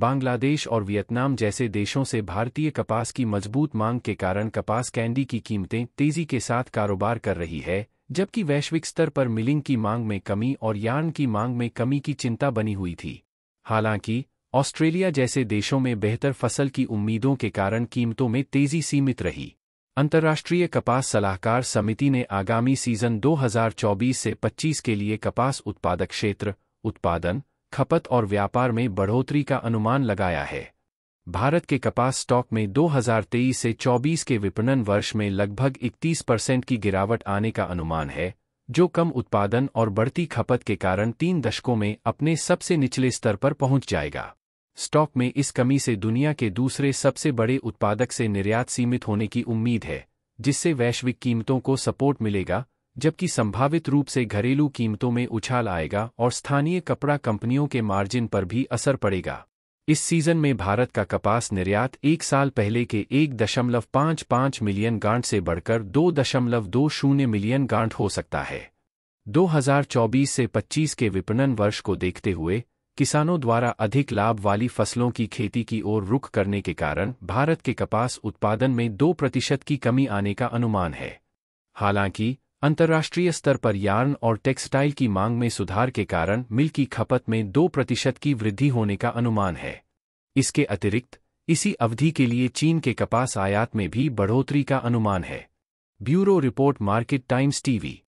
बांग्लादेश और वियतनाम जैसे देशों से भारतीय कपास की मजबूत मांग के कारण कपास कैंडी की कीमतें तेजी के साथ कारोबार कर रही है जबकि वैश्विक स्तर पर मिलिंग की मांग में कमी और यार्न की मांग में कमी की चिंता बनी हुई थी हालांकि ऑस्ट्रेलिया जैसे देशों में बेहतर फसल की उम्मीदों के कारण कीमतों में तेजी सीमित रही अंतर्राष्ट्रीय कपास सलाहकार समिति ने आगामी सीजन 2024 से 25 के लिए कपास उत्पादक क्षेत्र उत्पादन खपत और व्यापार में बढ़ोतरी का अनुमान लगाया है भारत के कपास स्टॉक में 2023 से 24 के विपणन वर्ष में लगभग 31 परसेंट की गिरावट आने का अनुमान है जो कम उत्पादन और बढ़ती खपत के कारण तीन दशकों में अपने सबसे निचले स्तर पर पहुंच जाएगा स्टॉक में इस कमी से दुनिया के दूसरे सबसे बड़े उत्पादक से निर्यात सीमित होने की उम्मीद है जिससे वैश्विक कीमतों को सपोर्ट मिलेगा जबकि संभावित रूप से घरेलू कीमतों में उछाल आएगा और स्थानीय कपड़ा कंपनियों के मार्जिन पर भी असर पड़ेगा इस सीजन में भारत का कपास निर्यात एक साल पहले के एक दशमलव मिलियन गांठ से बढ़कर दो दशमलव दो शून्य मिलियन गांठ हो सकता है 2024 से 25 के विपणन वर्ष को देखते हुए किसानों द्वारा अधिक लाभ वाली फसलों की खेती की ओर रुख करने के कारण भारत के कपास उत्पादन में दो प्रतिशत की कमी आने का अनुमान है हालांकि अंतर्राष्ट्रीय स्तर पर यार्न और टेक्सटाइल की मांग में सुधार के कारण मिल की खपत में दो प्रतिशत की वृद्धि होने का अनुमान है इसके अतिरिक्त इसी अवधि के लिए चीन के कपास आयात में भी बढ़ोतरी का अनुमान है bureau report Market Times TV